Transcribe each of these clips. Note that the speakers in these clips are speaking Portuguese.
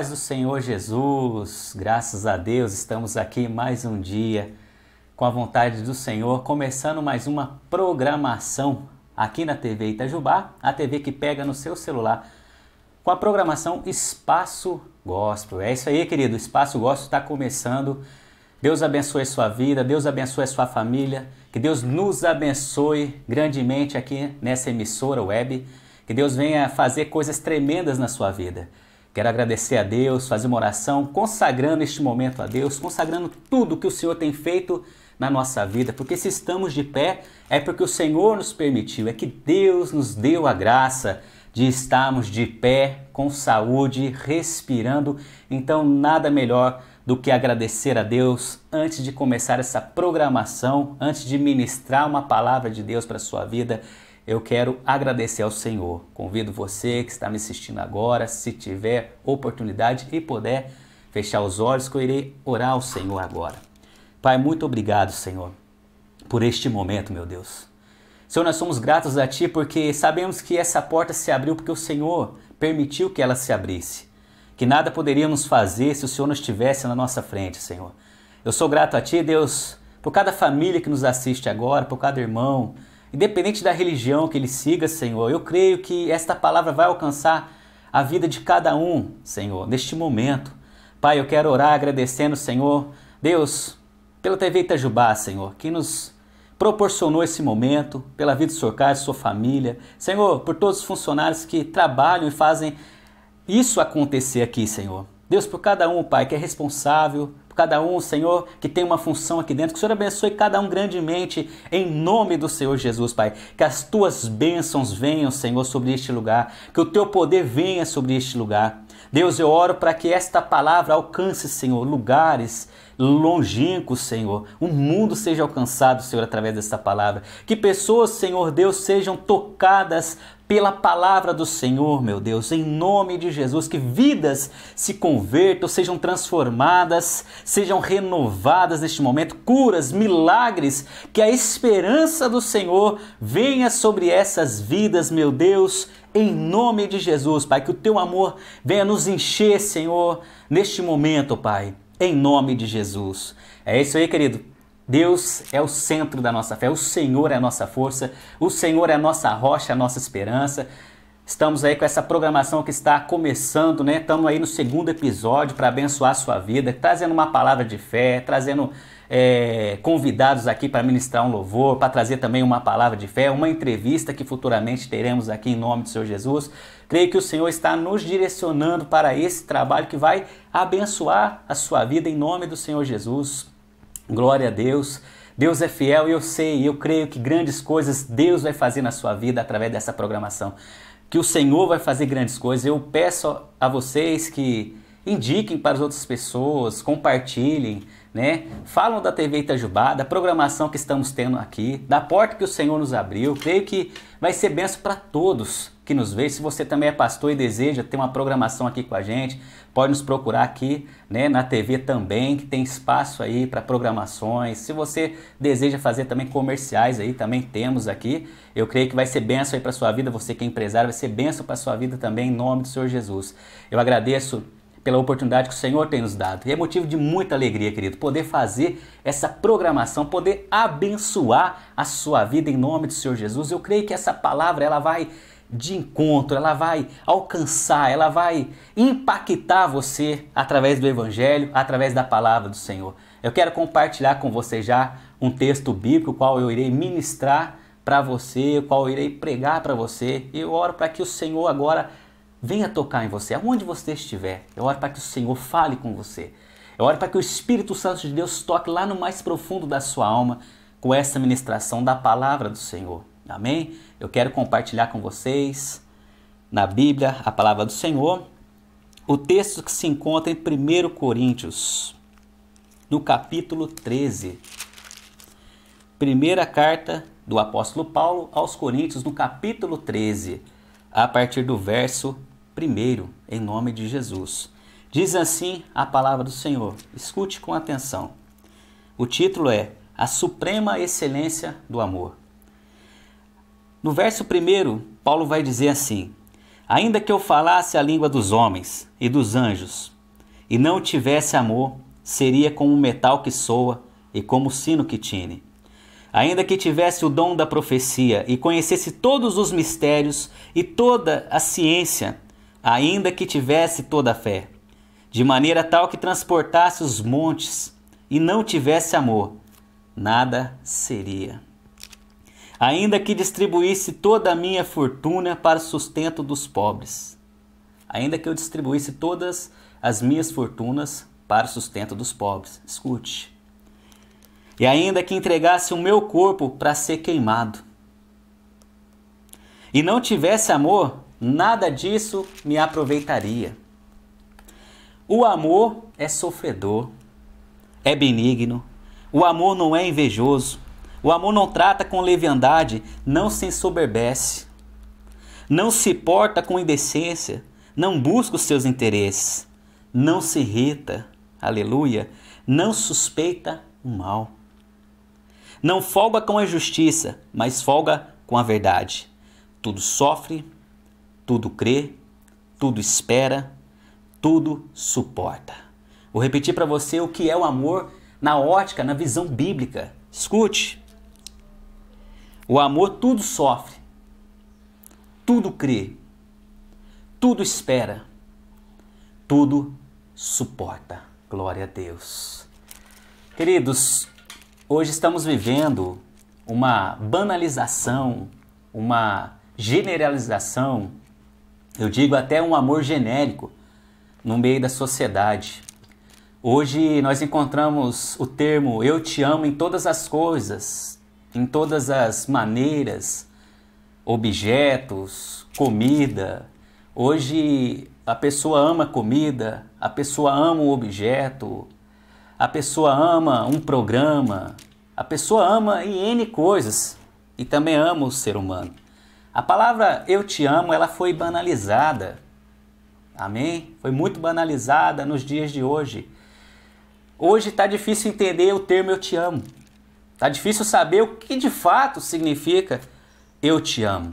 paz do Senhor Jesus, graças a Deus, estamos aqui mais um dia com a vontade do Senhor, começando mais uma programação aqui na TV Itajubá, a TV que pega no seu celular, com a programação Espaço Gospel. É isso aí, querido, Espaço Gospel está começando. Deus abençoe sua vida, Deus abençoe sua família, que Deus nos abençoe grandemente aqui nessa emissora web, que Deus venha fazer coisas tremendas na sua vida. Quero agradecer a Deus, fazer uma oração, consagrando este momento a Deus, consagrando tudo que o Senhor tem feito na nossa vida, porque se estamos de pé é porque o Senhor nos permitiu, é que Deus nos deu a graça de estarmos de pé, com saúde, respirando. Então, nada melhor do que agradecer a Deus antes de começar essa programação, antes de ministrar uma palavra de Deus para a sua vida eu quero agradecer ao Senhor. Convido você que está me assistindo agora, se tiver oportunidade e puder fechar os olhos, que eu irei orar ao Senhor agora. Pai, muito obrigado, Senhor, por este momento, meu Deus. Senhor, nós somos gratos a Ti porque sabemos que essa porta se abriu porque o Senhor permitiu que ela se abrisse. Que nada poderíamos fazer se o Senhor não estivesse na nossa frente, Senhor. Eu sou grato a Ti, Deus, por cada família que nos assiste agora, por cada irmão, Independente da religião que ele siga, Senhor, eu creio que esta palavra vai alcançar a vida de cada um, Senhor, neste momento. Pai, eu quero orar agradecendo, Senhor, Deus, pela TV Itajubá, Senhor, que nos proporcionou esse momento, pela vida do Sr. Carlos, sua família, Senhor, por todos os funcionários que trabalham e fazem isso acontecer aqui, Senhor. Deus, por cada um, Pai, que é responsável cada um, Senhor, que tem uma função aqui dentro. Que o Senhor abençoe cada um grandemente, em nome do Senhor Jesus, Pai. Que as tuas bênçãos venham, Senhor, sobre este lugar. Que o teu poder venha sobre este lugar. Deus, eu oro para que esta palavra alcance, Senhor, lugares longínquos, Senhor. O mundo seja alcançado, Senhor, através desta palavra. Que pessoas, Senhor Deus, sejam tocadas pela palavra do Senhor, meu Deus, em nome de Jesus, que vidas se convertam, sejam transformadas, sejam renovadas neste momento, curas, milagres, que a esperança do Senhor venha sobre essas vidas, meu Deus, em nome de Jesus, Pai, que o teu amor venha nos encher, Senhor, neste momento, Pai, em nome de Jesus. É isso aí, querido. Deus é o centro da nossa fé, o Senhor é a nossa força, o Senhor é a nossa rocha, a nossa esperança. Estamos aí com essa programação que está começando, né? Estamos aí no segundo episódio para abençoar a sua vida, trazendo uma palavra de fé, trazendo é, convidados aqui para ministrar um louvor, para trazer também uma palavra de fé, uma entrevista que futuramente teremos aqui em nome do Senhor Jesus. Creio que o Senhor está nos direcionando para esse trabalho que vai abençoar a sua vida em nome do Senhor Jesus. Glória a Deus. Deus é fiel e eu sei, eu creio que grandes coisas Deus vai fazer na sua vida através dessa programação. Que o Senhor vai fazer grandes coisas. Eu peço a vocês que indiquem para as outras pessoas, compartilhem, né? Falam da TV Itajubá, da programação que estamos tendo aqui, da porta que o Senhor nos abriu. Creio que vai ser benção para todos que nos veem. Se você também é pastor e deseja ter uma programação aqui com a gente, Pode nos procurar aqui né, na TV também, que tem espaço aí para programações. Se você deseja fazer também comerciais aí, também temos aqui. Eu creio que vai ser benção aí para sua vida, você que é empresário, vai ser benção para sua vida também, em nome do Senhor Jesus. Eu agradeço pela oportunidade que o Senhor tem nos dado. E é motivo de muita alegria, querido, poder fazer essa programação, poder abençoar a sua vida em nome do Senhor Jesus. Eu creio que essa palavra ela vai de encontro, ela vai alcançar, ela vai impactar você através do Evangelho, através da palavra do Senhor. Eu quero compartilhar com você já um texto bíblico, qual eu irei ministrar para você, qual eu irei pregar para você. Eu oro para que o Senhor agora venha tocar em você, aonde você estiver. Eu oro para que o Senhor fale com você. Eu oro para que o Espírito Santo de Deus toque lá no mais profundo da sua alma com essa ministração da palavra do Senhor. Amém? Eu quero compartilhar com vocês na Bíblia a palavra do Senhor. O texto que se encontra em 1 Coríntios, no capítulo 13. Primeira carta do apóstolo Paulo aos Coríntios, no capítulo 13, a partir do verso 1, em nome de Jesus. Diz assim a palavra do Senhor. Escute com atenção. O título é A Suprema Excelência do Amor. No verso 1, Paulo vai dizer assim: Ainda que eu falasse a língua dos homens e dos anjos, e não tivesse amor, seria como o metal que soa e como o sino que tine. Ainda que tivesse o dom da profecia e conhecesse todos os mistérios e toda a ciência, ainda que tivesse toda a fé, de maneira tal que transportasse os montes e não tivesse amor, nada seria ainda que distribuísse toda a minha fortuna para sustento dos pobres. Ainda que eu distribuísse todas as minhas fortunas para sustento dos pobres. Escute. E ainda que entregasse o meu corpo para ser queimado. E não tivesse amor, nada disso me aproveitaria. O amor é sofredor, é benigno. O amor não é invejoso. O amor não trata com leviandade, não se ensoberbece, não se porta com indecência, não busca os seus interesses, não se irrita, aleluia, não suspeita o mal. Não folga com a justiça, mas folga com a verdade. Tudo sofre, tudo crê, tudo espera, tudo suporta. Vou repetir para você o que é o amor na ótica, na visão bíblica. Escute. O amor tudo sofre, tudo crê, tudo espera, tudo suporta. Glória a Deus. Queridos, hoje estamos vivendo uma banalização, uma generalização, eu digo até um amor genérico no meio da sociedade. Hoje nós encontramos o termo eu te amo em todas as coisas, em todas as maneiras, objetos, comida. Hoje a pessoa ama comida, a pessoa ama um objeto, a pessoa ama um programa, a pessoa ama N coisas e também ama o ser humano. A palavra eu te amo, ela foi banalizada. Amém? Foi muito banalizada nos dias de hoje. Hoje está difícil entender o termo eu te amo. Tá difícil saber o que de fato significa eu te amo.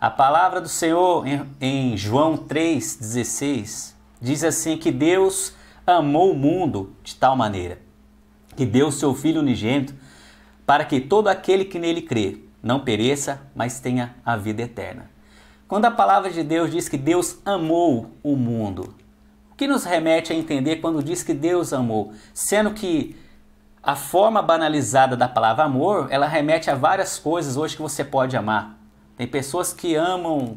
A palavra do Senhor em, em João 3,16 diz assim: que Deus amou o mundo de tal maneira que deu seu Filho unigênito para que todo aquele que nele crê não pereça, mas tenha a vida eterna. Quando a palavra de Deus diz que Deus amou o mundo, o que nos remete a entender quando diz que Deus amou, sendo que a forma banalizada da palavra amor, ela remete a várias coisas hoje que você pode amar. Tem pessoas que amam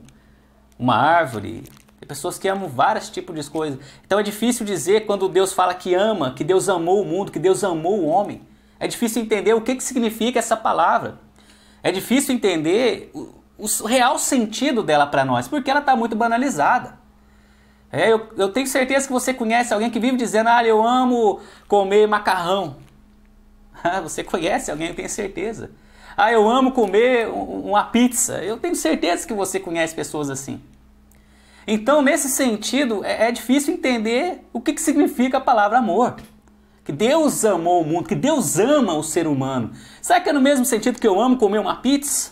uma árvore, tem pessoas que amam vários tipos de coisas. Então é difícil dizer quando Deus fala que ama, que Deus amou o mundo, que Deus amou o homem. É difícil entender o que, que significa essa palavra. É difícil entender o, o real sentido dela para nós, porque ela está muito banalizada. É, eu, eu tenho certeza que você conhece alguém que vive dizendo, ah, eu amo comer macarrão. Ah, você conhece alguém, eu tenho certeza. Ah, eu amo comer uma pizza. Eu tenho certeza que você conhece pessoas assim. Então, nesse sentido, é, é difícil entender o que, significa a palavra amor. Que Deus amou o mundo, que Deus ama o ser humano. Será que é no mesmo sentido que eu amo comer uma pizza?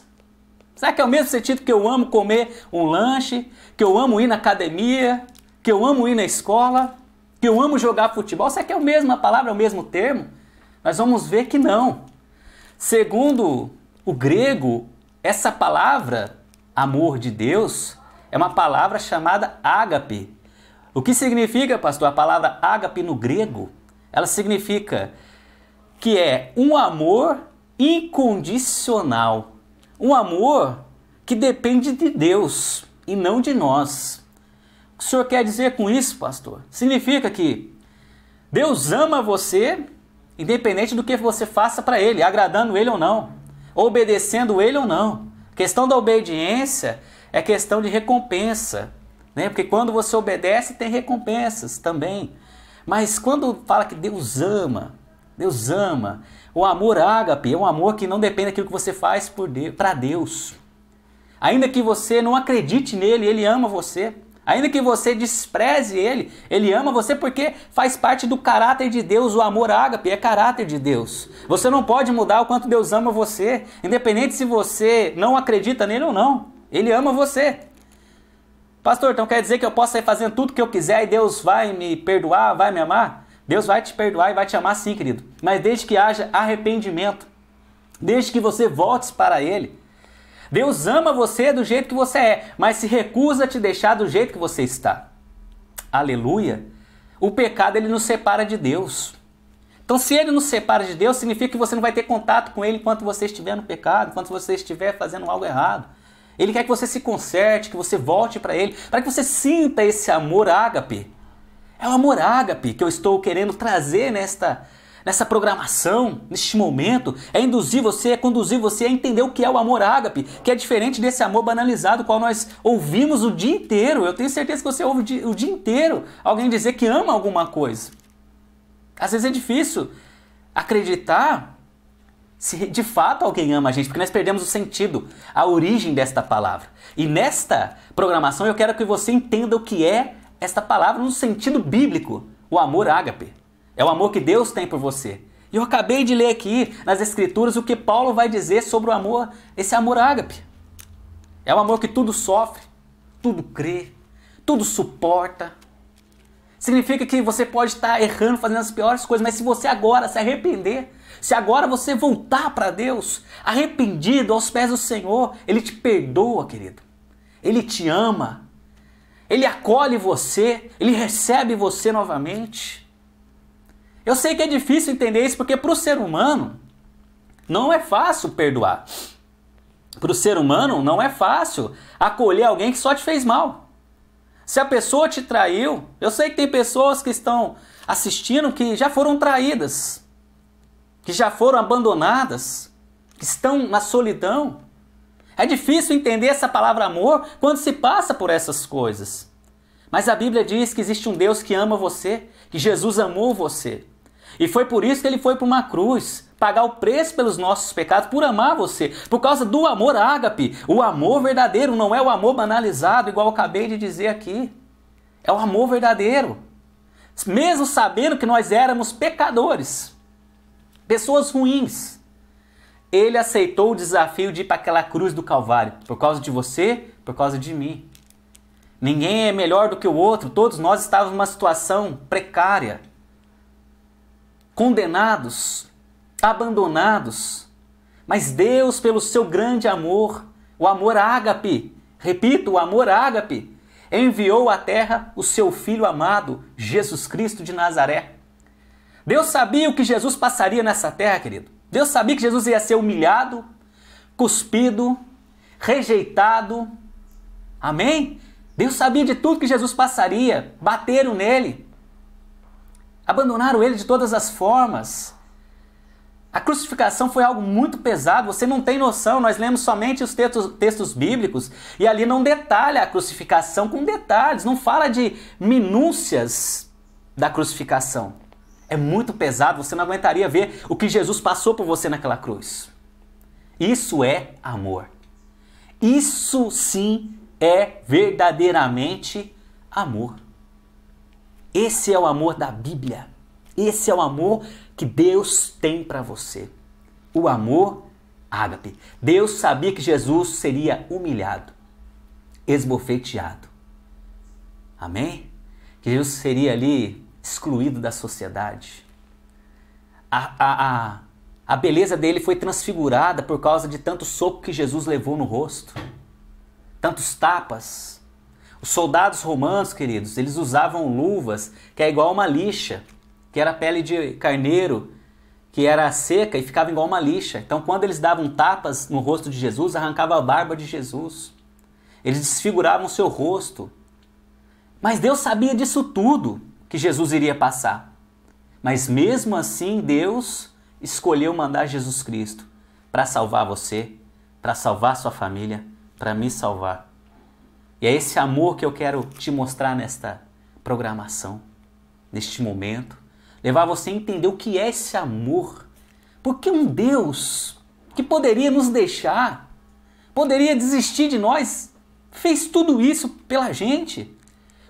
Será que é o mesmo sentido que eu amo comer um lanche? Que eu amo ir na academia? Que eu amo ir na escola? Que eu amo jogar futebol? Será que é a mesma palavra, é o mesmo termo? Nós vamos ver que não. Segundo o grego, essa palavra, amor de Deus, é uma palavra chamada ágape. O que significa, pastor, a palavra ágape no grego? Ela significa que é um amor incondicional. Um amor que depende de Deus e não de nós. O que o senhor quer dizer com isso, pastor? Significa que Deus ama você Independente do que você faça para ele, agradando ele ou não, obedecendo ele ou não. A questão da obediência é questão de recompensa, né? Porque quando você obedece tem recompensas também. Mas quando fala que Deus ama, Deus ama, o amor ágape é um amor que não depende daquilo que você faz para Deus. Ainda que você não acredite nele, ele ama você. Ainda que você despreze ele, ele ama você porque faz parte do caráter de Deus, o amor ágape é caráter de Deus. Você não pode mudar o quanto Deus ama você, independente se você não acredita nele ou não. Ele ama você. Pastor, então quer dizer que eu posso sair fazendo tudo que eu quiser e Deus vai me perdoar, vai me amar? Deus vai te perdoar e vai te amar sim, querido. Mas desde que haja arrependimento, desde que você volte para ele, Deus ama você do jeito que você é, mas se recusa a te deixar do jeito que você está. Aleluia! O pecado ele nos separa de Deus. Então, se ele nos separa de Deus, significa que você não vai ter contato com ele enquanto você estiver no pecado, enquanto você estiver fazendo algo errado. Ele quer que você se conserte, que você volte para ele, para que você sinta esse amor ágape. É o amor ágape que eu estou querendo trazer nesta nessa programação, neste momento, é induzir você, é conduzir você a entender o que é o amor ágape, que é diferente desse amor banalizado qual nós ouvimos o dia inteiro. Eu tenho certeza que você ouve o dia, o dia inteiro alguém dizer que ama alguma coisa. Às vezes é difícil acreditar se de fato alguém ama a gente, porque nós perdemos o sentido, a origem desta palavra. E nesta programação eu quero que você entenda o que é esta palavra no sentido bíblico, o amor ágape. É o amor que Deus tem por você. E eu acabei de ler aqui nas Escrituras o que Paulo vai dizer sobre o amor, esse amor ágape. É o amor que tudo sofre, tudo crê, tudo suporta. Significa que você pode estar errando, fazendo as piores coisas, mas se você agora se arrepender, se agora você voltar para Deus, arrependido aos pés do Senhor, Ele te perdoa, querido. Ele te ama. Ele acolhe você, ele recebe você novamente. Eu sei que é difícil entender isso porque para o ser humano não é fácil perdoar. Para o ser humano não é fácil acolher alguém que só te fez mal. Se a pessoa te traiu, eu sei que tem pessoas que estão assistindo que já foram traídas, que já foram abandonadas, que estão na solidão. É difícil entender essa palavra amor quando se passa por essas coisas. Mas a Bíblia diz que existe um Deus que ama você, que Jesus amou você. E foi por isso que ele foi para uma cruz, pagar o preço pelos nossos pecados, por amar você, por causa do amor ágape, o amor verdadeiro, não é o amor banalizado, igual eu acabei de dizer aqui. É o amor verdadeiro. Mesmo sabendo que nós éramos pecadores, pessoas ruins, ele aceitou o desafio de ir para aquela cruz do Calvário, por causa de você, por causa de mim. Ninguém é melhor do que o outro, todos nós estávamos numa situação precária condenados, abandonados. Mas Deus, pelo seu grande amor, o amor ágape, repito, o amor ágape, enviou à terra o seu filho amado, Jesus Cristo de Nazaré. Deus sabia o que Jesus passaria nessa terra, querido. Deus sabia que Jesus ia ser humilhado, cuspido, rejeitado. Amém? Deus sabia de tudo que Jesus passaria. Bateram nele, Abandonaram ele de todas as formas. A crucificação foi algo muito pesado, você não tem noção. Nós lemos somente os textos, textos, bíblicos e ali não detalha a crucificação com detalhes, não fala de minúcias da crucificação. É muito pesado, você não aguentaria ver o que Jesus passou por você naquela cruz. Isso é amor. Isso sim é verdadeiramente amor. Esse é o amor da Bíblia. Esse é o amor que Deus tem para você. O amor ágape. Deus sabia que Jesus seria humilhado, esbofeteado. Amém? Que Jesus seria ali excluído da sociedade. A, a, a, a beleza dele foi transfigurada por causa de tanto soco que Jesus levou no rosto, tantos tapas, os soldados romanos, queridos, eles usavam luvas, que é igual uma lixa, que era pele de carneiro, que era seca e ficava igual uma lixa. Então, quando eles davam tapas no rosto de Jesus, arrancava a barba de Jesus. Eles desfiguravam o seu rosto. Mas Deus sabia disso tudo que Jesus iria passar. Mas mesmo assim, Deus escolheu mandar Jesus Cristo para salvar você, para salvar sua família, para me salvar. E é esse amor que eu quero te mostrar nesta programação, neste momento. Levar você a entender o que é esse amor. Porque um Deus que poderia nos deixar, poderia desistir de nós, fez tudo isso pela gente.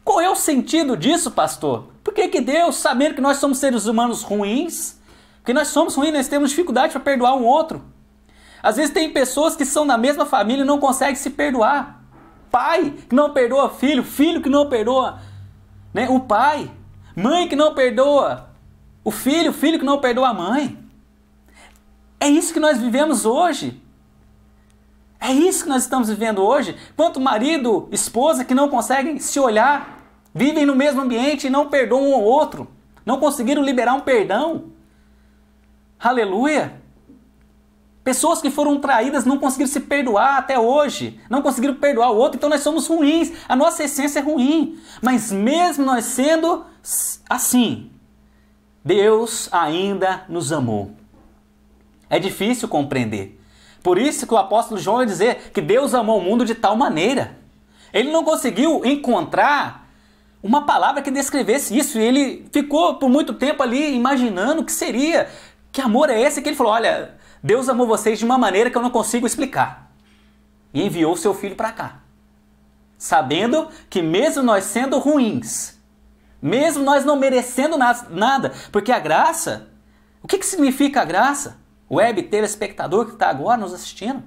Qual é o sentido disso, pastor? Por que, que Deus, sabendo que nós somos seres humanos ruins, que nós somos ruins, nós temos dificuldade para perdoar um outro? Às vezes tem pessoas que são da mesma família e não conseguem se perdoar pai que não perdoa filho, filho que não perdoa né, o pai, mãe que não perdoa o filho, filho que não perdoa a mãe. É isso que nós vivemos hoje. É isso que nós estamos vivendo hoje. Quanto marido, esposa que não conseguem se olhar, vivem no mesmo ambiente e não perdoam um ao outro, não conseguiram liberar um perdão. Aleluia! Pessoas que foram traídas não conseguiram se perdoar até hoje, não conseguiram perdoar o outro, então nós somos ruins, a nossa essência é ruim. Mas mesmo nós sendo assim, Deus ainda nos amou. É difícil compreender. Por isso que o apóstolo João vai dizer que Deus amou o mundo de tal maneira. Ele não conseguiu encontrar uma palavra que descrevesse isso e ele ficou por muito tempo ali imaginando o que seria. Que amor é esse que ele falou: olha, Deus amou vocês de uma maneira que eu não consigo explicar. E enviou o seu filho para cá. Sabendo que, mesmo nós sendo ruins, mesmo nós não merecendo nada, porque a graça, o que, que significa a graça? Web telespectador que está agora nos assistindo.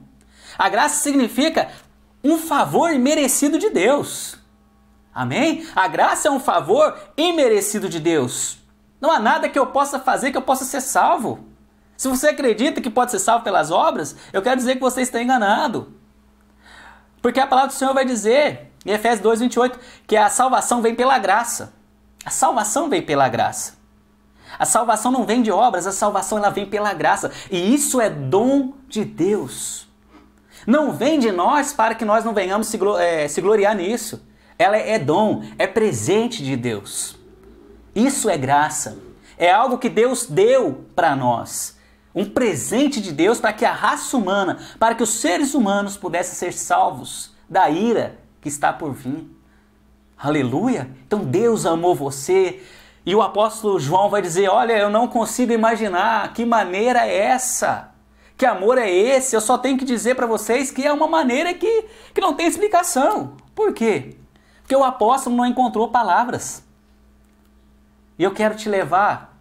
A graça significa um favor imerecido de Deus. Amém? A graça é um favor imerecido de Deus. Não há nada que eu possa fazer que eu possa ser salvo. Se você acredita que pode ser salvo pelas obras, eu quero dizer que você está enganado. Porque a palavra do Senhor vai dizer, em Efésios 2, 28, que a salvação vem pela graça. A salvação vem pela graça. A salvação não vem de obras, a salvação ela vem pela graça. E isso é dom de Deus. Não vem de nós para que nós não venhamos se, é, se gloriar nisso. Ela é, é dom, é presente de Deus. Isso é graça. É algo que Deus deu para nós um presente de Deus para que a raça humana, para que os seres humanos pudessem ser salvos da ira que está por vir. Aleluia! Então Deus amou você. E o apóstolo João vai dizer: Olha, eu não consigo imaginar que maneira é essa. Que amor é esse? Eu só tenho que dizer para vocês que é uma maneira que, que não tem explicação. Por quê? Porque o apóstolo não encontrou palavras. E eu quero te levar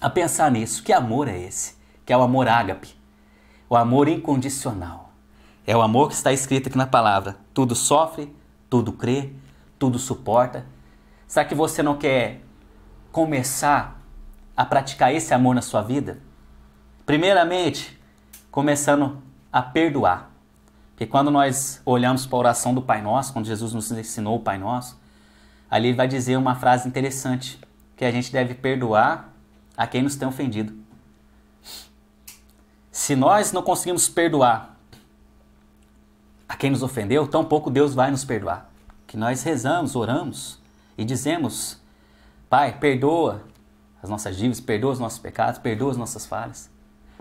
a pensar nisso. Que amor é esse? que é o amor ágape, o amor incondicional. É o amor que está escrito aqui na palavra. Tudo sofre, tudo crê, tudo suporta. Será que você não quer começar a praticar esse amor na sua vida? Primeiramente, começando a perdoar. Porque quando nós olhamos para a oração do Pai Nosso, quando Jesus nos ensinou o Pai Nosso, ali ele vai dizer uma frase interessante, que a gente deve perdoar a quem nos tem ofendido. Se nós não conseguimos perdoar a quem nos ofendeu, tampouco Deus vai nos perdoar. Que nós rezamos, oramos e dizemos: Pai, perdoa as nossas dívidas, perdoa os nossos pecados, perdoa as nossas falhas,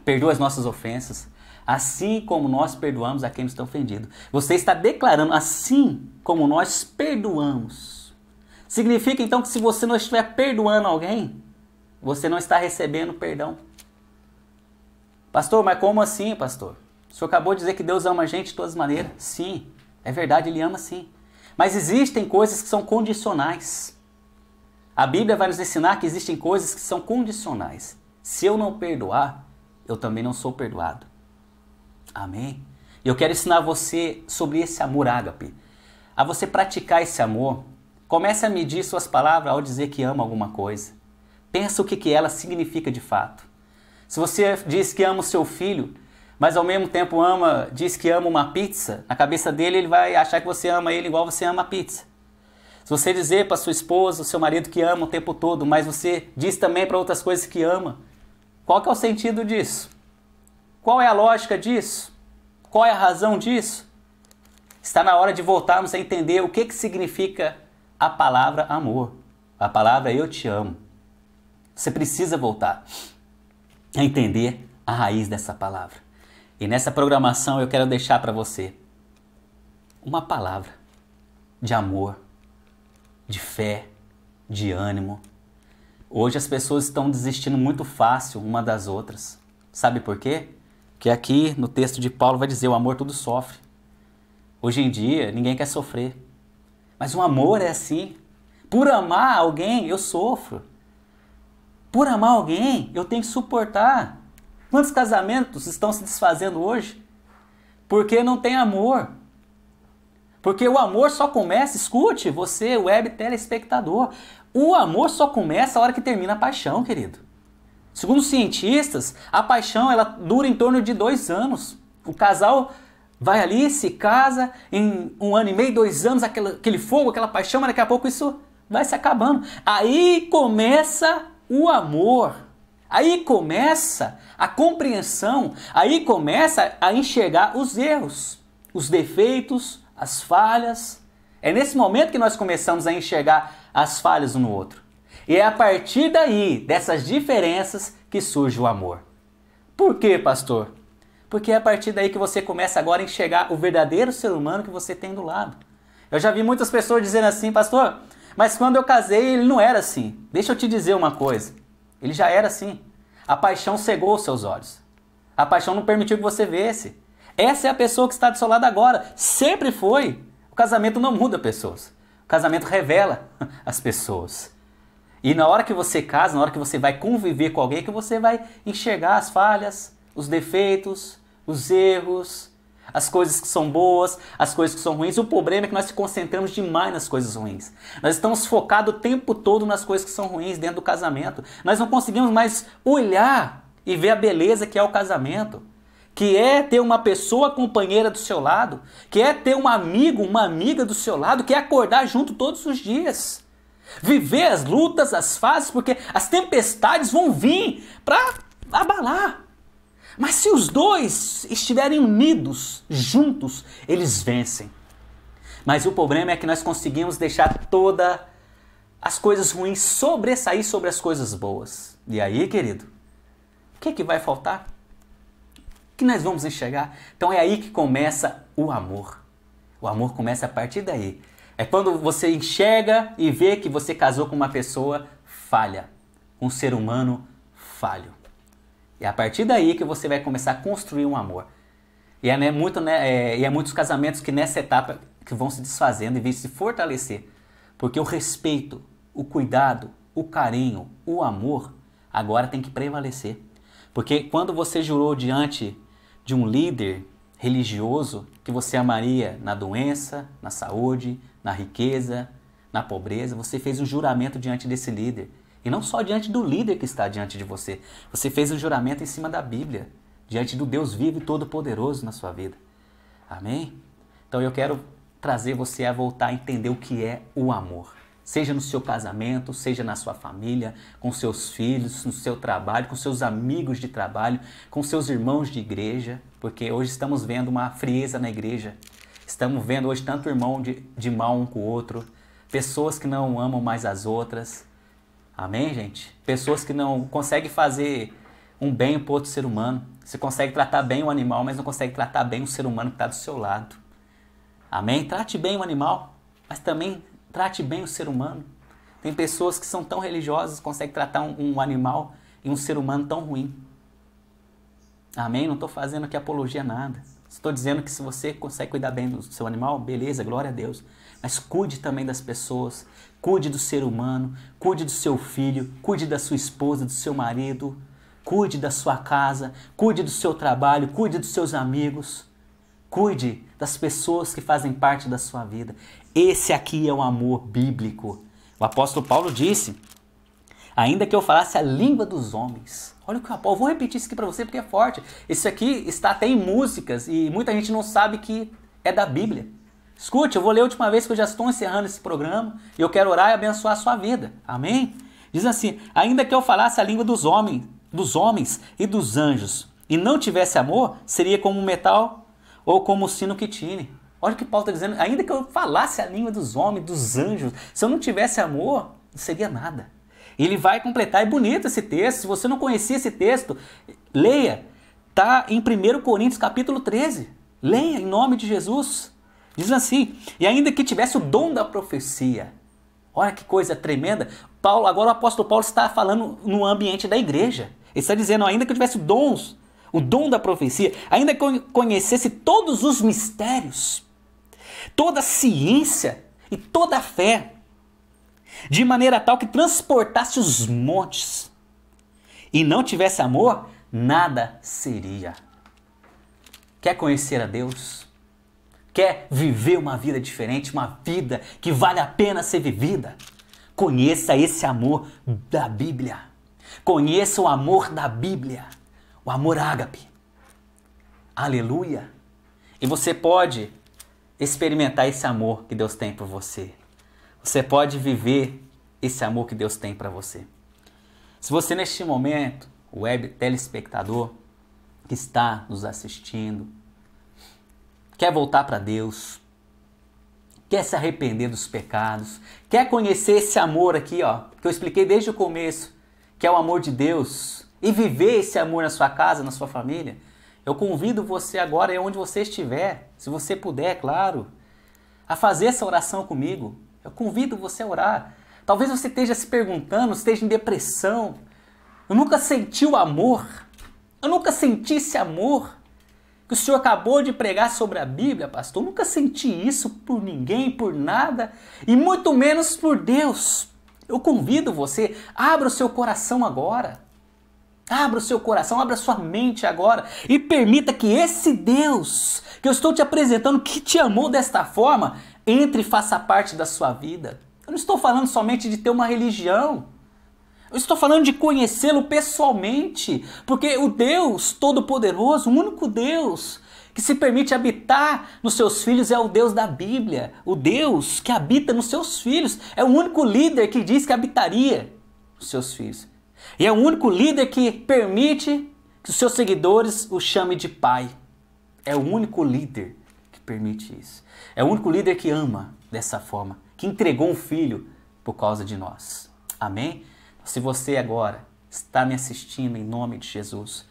perdoa as nossas ofensas, assim como nós perdoamos a quem nos está ofendido. Você está declarando assim como nós perdoamos. Significa então que se você não estiver perdoando alguém, você não está recebendo perdão. Pastor, mas como assim, pastor? O senhor acabou de dizer que Deus ama a gente de todas as maneiras. Sim, é verdade, ele ama sim. Mas existem coisas que são condicionais. A Bíblia vai nos ensinar que existem coisas que são condicionais. Se eu não perdoar, eu também não sou perdoado. Amém? E eu quero ensinar você sobre esse amor ágape. A você praticar esse amor. Comece a medir suas palavras ao dizer que ama alguma coisa. Pensa o que, que ela significa de fato. Se você diz que ama o seu filho, mas ao mesmo tempo ama, diz que ama uma pizza, na cabeça dele ele vai achar que você ama ele igual você ama a pizza. Se você dizer para sua esposa, seu marido que ama o tempo todo, mas você diz também para outras coisas que ama, qual que é o sentido disso? Qual é a lógica disso? Qual é a razão disso? Está na hora de voltarmos a entender o que, que significa a palavra amor. A palavra é eu te amo. Você precisa voltar a entender a raiz dessa palavra. E nessa programação eu quero deixar para você uma palavra de amor, de fé, de ânimo. Hoje as pessoas estão desistindo muito fácil uma das outras. Sabe por quê? Porque aqui no texto de Paulo vai dizer: o amor tudo sofre. Hoje em dia ninguém quer sofrer. Mas o amor é assim. Por amar alguém eu sofro. Por amar alguém, eu tenho que suportar. Quantos casamentos estão se desfazendo hoje? Porque não tem amor. Porque o amor só começa, escute, você, web telespectador, o amor só começa a hora que termina a paixão, querido. Segundo os cientistas, a paixão ela dura em torno de dois anos. O casal vai ali, se casa, em um ano e meio, dois anos, aquele, aquele fogo, aquela paixão, mas daqui a pouco isso vai se acabando. Aí começa o amor. Aí começa a compreensão, aí começa a enxergar os erros, os defeitos, as falhas. É nesse momento que nós começamos a enxergar as falhas um no outro. E é a partir daí, dessas diferenças, que surge o amor. Por quê, pastor? Porque é a partir daí que você começa agora a enxergar o verdadeiro ser humano que você tem do lado. Eu já vi muitas pessoas dizendo assim, pastor, mas quando eu casei, ele não era assim. Deixa eu te dizer uma coisa. Ele já era assim. A paixão cegou os seus olhos. A paixão não permitiu que você vesse. Essa é a pessoa que está do seu lado agora. Sempre foi. O casamento não muda pessoas. O casamento revela as pessoas. E na hora que você casa, na hora que você vai conviver com alguém, é que você vai enxergar as falhas, os defeitos, os erros, as coisas que são boas, as coisas que são ruins. O problema é que nós nos concentramos demais nas coisas ruins. Nós estamos focados o tempo todo nas coisas que são ruins dentro do casamento. Nós não conseguimos mais olhar e ver a beleza que é o casamento. Que é ter uma pessoa companheira do seu lado, que é ter um amigo, uma amiga do seu lado, que é acordar junto todos os dias. Viver as lutas, as fases, porque as tempestades vão vir para abalar. Mas se os dois estiverem unidos, juntos, eles vencem. Mas o problema é que nós conseguimos deixar todas as coisas ruins sobressair sobre as coisas boas. E aí, querido, o que, é que vai faltar? O que nós vamos enxergar? Então é aí que começa o amor. O amor começa a partir daí. É quando você enxerga e vê que você casou com uma pessoa falha, um ser humano falho. E é a partir daí que você vai começar a construir um amor. E é, né, muito, né, é, e é muitos casamentos que nessa etapa que vão se desfazendo e vêm se fortalecer. Porque o respeito, o cuidado, o carinho, o amor agora tem que prevalecer. Porque quando você jurou diante de um líder religioso que você amaria na doença, na saúde, na riqueza, na pobreza, você fez um juramento diante desse líder e não só diante do líder que está diante de você. Você fez o um juramento em cima da Bíblia, diante do Deus vivo e todo-poderoso na sua vida. Amém? Então eu quero trazer você a voltar a entender o que é o amor. Seja no seu casamento, seja na sua família, com seus filhos, no seu trabalho, com seus amigos de trabalho, com seus irmãos de igreja, porque hoje estamos vendo uma frieza na igreja. Estamos vendo hoje tanto irmão de, de mal um com o outro, pessoas que não amam mais as outras, Amém, gente? Pessoas que não conseguem fazer um bem para outro ser humano. Você consegue tratar bem o animal, mas não consegue tratar bem o ser humano que está do seu lado. Amém? Trate bem o animal, mas também trate bem o ser humano. Tem pessoas que são tão religiosas, conseguem tratar um, um animal e um ser humano tão ruim. Amém? Não estou fazendo aqui apologia a nada. Estou dizendo que se você consegue cuidar bem do seu animal, beleza, glória a Deus. Mas cuide também das pessoas, Cuide do ser humano, cuide do seu filho, cuide da sua esposa, do seu marido, cuide da sua casa, cuide do seu trabalho, cuide dos seus amigos, cuide das pessoas que fazem parte da sua vida. Esse aqui é o amor bíblico. O apóstolo Paulo disse: ainda que eu falasse a língua dos homens. Olha o que o apóstolo, vou repetir isso aqui para você porque é forte. Isso aqui está até em músicas e muita gente não sabe que é da Bíblia. Escute, eu vou ler a última vez que eu já estou encerrando esse programa e eu quero orar e abençoar a sua vida. Amém? Diz assim: ainda que eu falasse a língua dos homens, dos homens e dos anjos, e não tivesse amor, seria como um metal ou como o sino que tine. Olha o que Paulo está dizendo. Ainda que eu falasse a língua dos homens, dos anjos, se eu não tivesse amor, não seria nada. Ele vai completar. É bonito esse texto. Se você não conhecia esse texto, leia. Está em 1 Coríntios capítulo 13. Leia em nome de Jesus. Diz assim: E ainda que tivesse o dom da profecia. Olha que coisa tremenda. Paulo, agora o apóstolo Paulo está falando no ambiente da igreja. Ele está dizendo: ainda que eu tivesse dons, o dom da profecia, ainda que eu conhecesse todos os mistérios, toda a ciência e toda a fé, de maneira tal que transportasse os montes, e não tivesse amor, nada seria. Quer conhecer a Deus? Quer viver uma vida diferente, uma vida que vale a pena ser vivida? Conheça esse amor da Bíblia. Conheça o amor da Bíblia, o amor ágape. Aleluia! E você pode experimentar esse amor que Deus tem por você. Você pode viver esse amor que Deus tem para você. Se você neste momento, web telespectador que está nos assistindo, quer voltar para Deus, quer se arrepender dos pecados, quer conhecer esse amor aqui, ó, que eu expliquei desde o começo, que é o amor de Deus, e viver esse amor na sua casa, na sua família, eu convido você agora, é onde você estiver, se você puder, claro, a fazer essa oração comigo. Eu convido você a orar. Talvez você esteja se perguntando, esteja em depressão. Eu nunca senti o amor. Eu nunca senti esse amor que o senhor acabou de pregar sobre a Bíblia, pastor. Eu nunca senti isso por ninguém, por nada, e muito menos por Deus. Eu convido você, abra o seu coração agora. Abra o seu coração, abra a sua mente agora e permita que esse Deus que eu estou te apresentando, que te amou desta forma, entre e faça parte da sua vida. Eu não estou falando somente de ter uma religião. Eu estou falando de conhecê-lo pessoalmente, porque o Deus Todo-Poderoso, o único Deus que se permite habitar nos seus filhos é o Deus da Bíblia, o Deus que habita nos seus filhos, é o único líder que diz que habitaria nos seus filhos. E é o único líder que permite que os seus seguidores o chamem de pai. É o único líder que permite isso. É o único líder que ama dessa forma, que entregou um filho por causa de nós. Amém? Se você agora está me assistindo em nome de Jesus,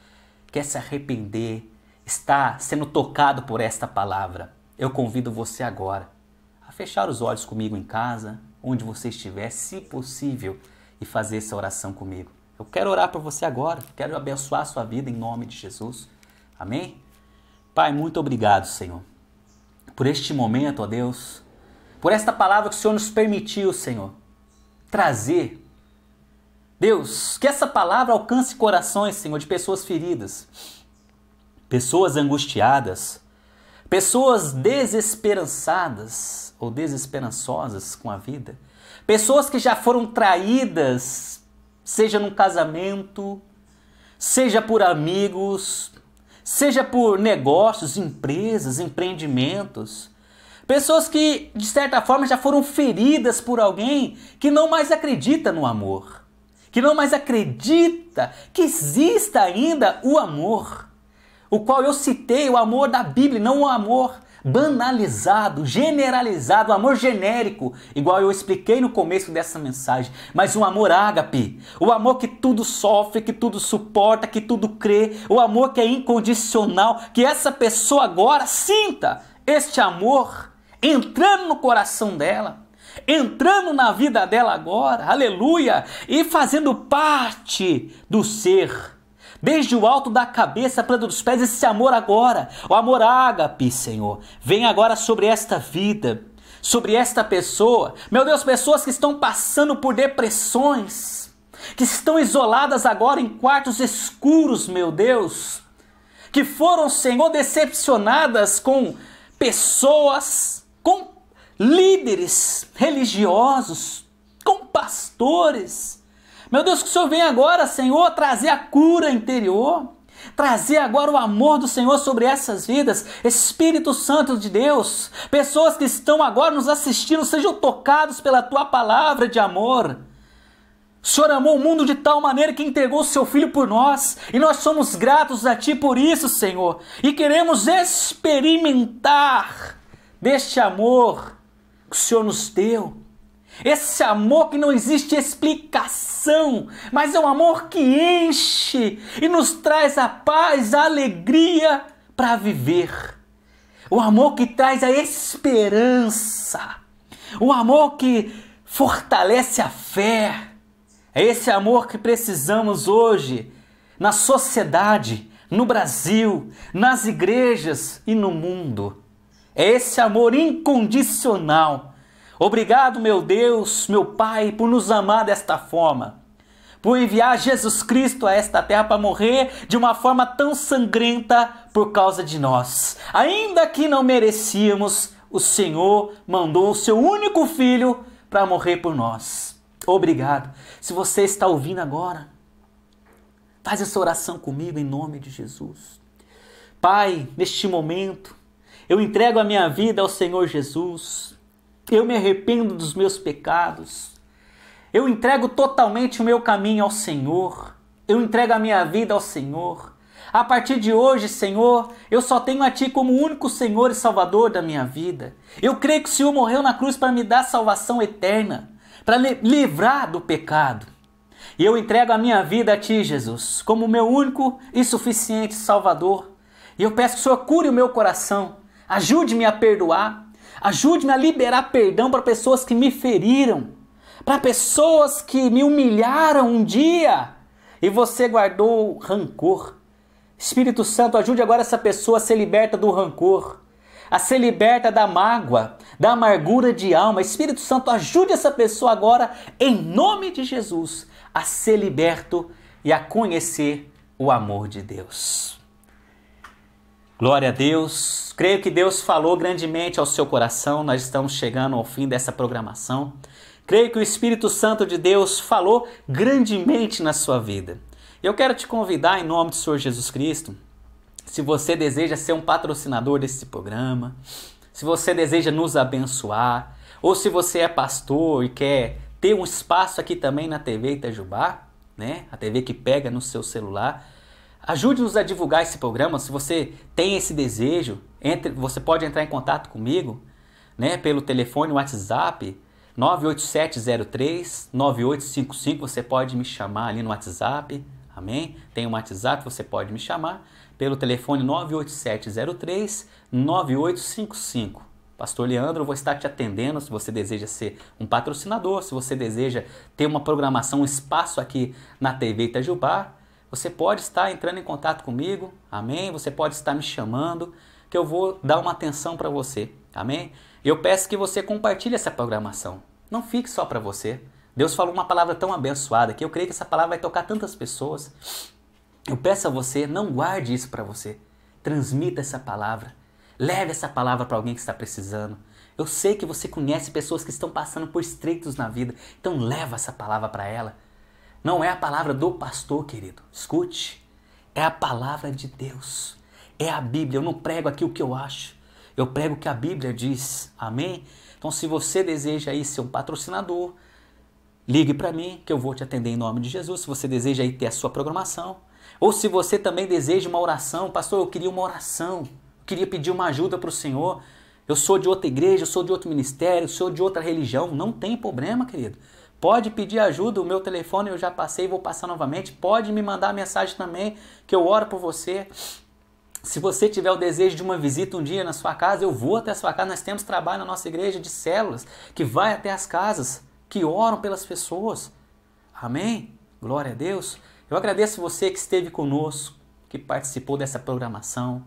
quer se arrepender, está sendo tocado por esta palavra, eu convido você agora a fechar os olhos comigo em casa, onde você estiver, se possível, e fazer essa oração comigo. Eu quero orar por você agora, quero abençoar a sua vida em nome de Jesus. Amém? Pai, muito obrigado, Senhor, por este momento, ó Deus, por esta palavra que o Senhor nos permitiu, Senhor, trazer Deus, que essa palavra alcance corações, Senhor, de pessoas feridas, pessoas angustiadas, pessoas desesperançadas ou desesperançosas com a vida, pessoas que já foram traídas, seja num casamento, seja por amigos, seja por negócios, empresas, empreendimentos. Pessoas que, de certa forma, já foram feridas por alguém que não mais acredita no amor que não mais acredita que exista ainda o amor, o qual eu citei, o amor da Bíblia, não o amor banalizado, generalizado, o amor genérico, igual eu expliquei no começo dessa mensagem, mas um amor ágape, o amor que tudo sofre, que tudo suporta, que tudo crê, o amor que é incondicional, que essa pessoa agora sinta este amor entrando no coração dela entrando na vida dela agora, aleluia, e fazendo parte do ser. Desde o alto da cabeça, planta dos pés, esse amor agora, o amor ágape, Senhor, vem agora sobre esta vida, sobre esta pessoa. Meu Deus, pessoas que estão passando por depressões, que estão isoladas agora em quartos escuros, meu Deus, que foram, Senhor, decepcionadas com pessoas, com líderes religiosos, com pastores. Meu Deus, que o Senhor vem agora, Senhor, trazer a cura interior, trazer agora o amor do Senhor sobre essas vidas. Espírito Santo de Deus, pessoas que estão agora nos assistindo, sejam tocados pela tua palavra de amor. O Senhor amou o mundo de tal maneira que entregou o seu filho por nós, e nós somos gratos a ti por isso, Senhor, e queremos experimentar deste amor que o Senhor nos deu. Esse amor que não existe explicação, mas é um amor que enche e nos traz a paz, a alegria para viver. O amor que traz a esperança. O amor que fortalece a fé. É esse amor que precisamos hoje na sociedade, no Brasil, nas igrejas e no mundo esse amor incondicional. Obrigado, meu Deus, meu Pai, por nos amar desta forma, por enviar Jesus Cristo a esta terra para morrer de uma forma tão sangrenta por causa de nós. Ainda que não merecíamos, o Senhor mandou o seu único filho para morrer por nós. Obrigado. Se você está ouvindo agora, faz essa oração comigo em nome de Jesus. Pai, neste momento, eu entrego a minha vida ao Senhor Jesus. Eu me arrependo dos meus pecados. Eu entrego totalmente o meu caminho ao Senhor. Eu entrego a minha vida ao Senhor. A partir de hoje, Senhor, eu só tenho a Ti como único Senhor e Salvador da minha vida. Eu creio que o Senhor morreu na cruz para me dar salvação eterna, para me livrar do pecado. E eu entrego a minha vida a Ti, Jesus, como meu único e suficiente Salvador. E eu peço que o Senhor cure o meu coração, Ajude-me a perdoar. Ajude-me a liberar perdão para pessoas que me feriram, para pessoas que me humilharam um dia e você guardou rancor. Espírito Santo, ajude agora essa pessoa a ser liberta do rancor, a ser liberta da mágoa, da amargura de alma. Espírito Santo, ajude essa pessoa agora, em nome de Jesus, a ser liberto e a conhecer o amor de Deus. Glória a Deus. Creio que Deus falou grandemente ao seu coração. Nós estamos chegando ao fim dessa programação. Creio que o Espírito Santo de Deus falou grandemente na sua vida. Eu quero te convidar em nome do Senhor Jesus Cristo, se você deseja ser um patrocinador desse programa, se você deseja nos abençoar, ou se você é pastor e quer ter um espaço aqui também na TV Itajubá, né? A TV que pega no seu celular, Ajude-nos a divulgar esse programa. Se você tem esse desejo, entre, você pode entrar em contato comigo né, pelo telefone WhatsApp 98703 9855. Você pode me chamar ali no WhatsApp. Amém? Tem um WhatsApp, você pode me chamar pelo telefone 98703 9855. Pastor Leandro, eu vou estar te atendendo se você deseja ser um patrocinador, se você deseja ter uma programação, um espaço aqui na TV Itajubá você pode estar entrando em contato comigo, amém? Você pode estar me chamando, que eu vou dar uma atenção para você, amém? Eu peço que você compartilhe essa programação. Não fique só para você. Deus falou uma palavra tão abençoada que eu creio que essa palavra vai tocar tantas pessoas. Eu peço a você, não guarde isso para você. Transmita essa palavra. Leve essa palavra para alguém que está precisando. Eu sei que você conhece pessoas que estão passando por estreitos na vida, então leva essa palavra para ela. Não é a palavra do pastor, querido. Escute. É a palavra de Deus. É a Bíblia. Eu não prego aqui o que eu acho. Eu prego o que a Bíblia diz. Amém? Então, se você deseja aí ser um patrocinador, ligue para mim que eu vou te atender em nome de Jesus. Se você deseja aí ter a sua programação, ou se você também deseja uma oração, pastor, eu queria uma oração, eu queria pedir uma ajuda para o Senhor. Eu sou de outra igreja, eu sou de outro ministério, eu sou de outra religião. Não tem problema, querido. Pode pedir ajuda, o meu telefone eu já passei, vou passar novamente. Pode me mandar mensagem também, que eu oro por você. Se você tiver o desejo de uma visita um dia na sua casa, eu vou até a sua casa. Nós temos trabalho na nossa igreja de células que vai até as casas, que oram pelas pessoas. Amém? Glória a Deus. Eu agradeço você que esteve conosco, que participou dessa programação,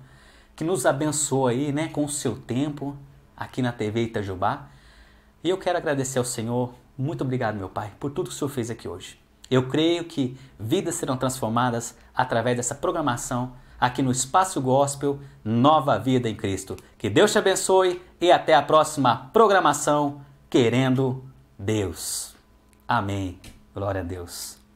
que nos abençoou aí, né, com o seu tempo aqui na TV Itajubá. E eu quero agradecer ao Senhor muito obrigado, meu Pai, por tudo que o Senhor fez aqui hoje. Eu creio que vidas serão transformadas através dessa programação aqui no Espaço Gospel Nova Vida em Cristo. Que Deus te abençoe e até a próxima programação, querendo Deus. Amém. Glória a Deus.